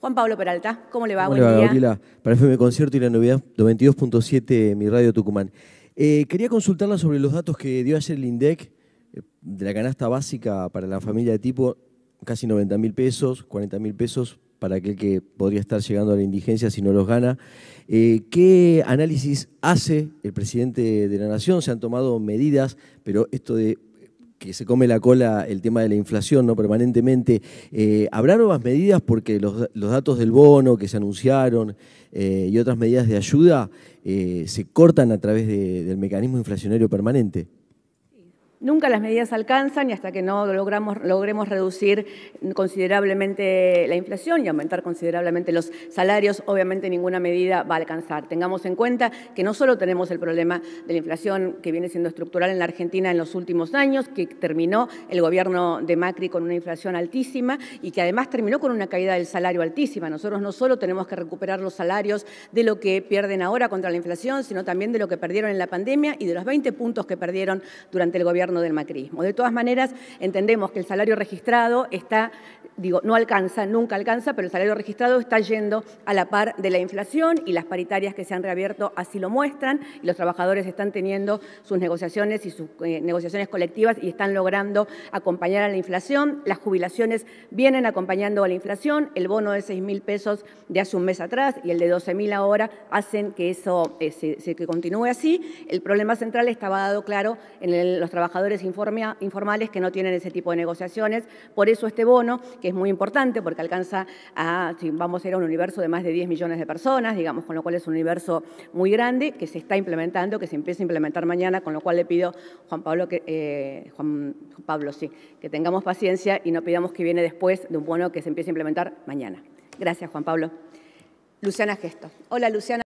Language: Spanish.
Juan Pablo Peralta, ¿cómo le va? Buen día. Para FM Concierto y la novedad 92.7, mi radio Tucumán. Eh, quería consultarla sobre los datos que dio ayer el INDEC eh, de la canasta básica para la familia de tipo, casi 90 mil pesos, 40 mil pesos para aquel que podría estar llegando a la indigencia si no los gana. Eh, ¿Qué análisis hace el presidente de la Nación? Se han tomado medidas, pero esto de que se come la cola el tema de la inflación no permanentemente. Eh, ¿Habrá nuevas medidas? Porque los, datos del bono que se anunciaron eh, y otras medidas de ayuda eh, se cortan a través del mecanismo inflacionario permanente. Nunca las medidas alcanzan y hasta que no logramos, logremos reducir considerablemente la inflación y aumentar considerablemente los salarios, obviamente ninguna medida va a alcanzar. Tengamos en cuenta que no solo tenemos el problema de la inflación que viene siendo estructural en la Argentina en los últimos años, que terminó el gobierno de Macri con una inflación altísima y que además terminó con una caída del salario altísima. Nosotros no solo tenemos que recuperar los salarios de lo que pierden ahora contra la inflación, sino también de lo que perdieron en la pandemia y de los 20 puntos que perdieron durante el gobierno del macrismo. De todas maneras, entendemos que el salario registrado está digo, no alcanza, nunca alcanza, pero el salario registrado está yendo a la par de la inflación y las paritarias que se han reabierto así lo muestran y los trabajadores están teniendo sus negociaciones y sus eh, negociaciones colectivas y están logrando acompañar a la inflación. Las jubilaciones vienen acompañando a la inflación, el bono de 6 mil pesos de hace un mes atrás y el de 12.000 mil ahora hacen que eso eh, se, que continúe así. El problema central estaba dado claro en los trabajadores informales que no tienen ese tipo de negociaciones, por eso este bono que es muy importante porque alcanza a, si vamos a ir a un universo de más de 10 millones de personas, digamos, con lo cual es un universo muy grande que se está implementando, que se empieza a implementar mañana, con lo cual le pido, Juan Pablo, que, eh, Pablo, sí, que tengamos paciencia y no pidamos que viene después de un bono que se empiece a implementar mañana. Gracias, Juan Pablo. Luciana Gesto. Hola, Luciana.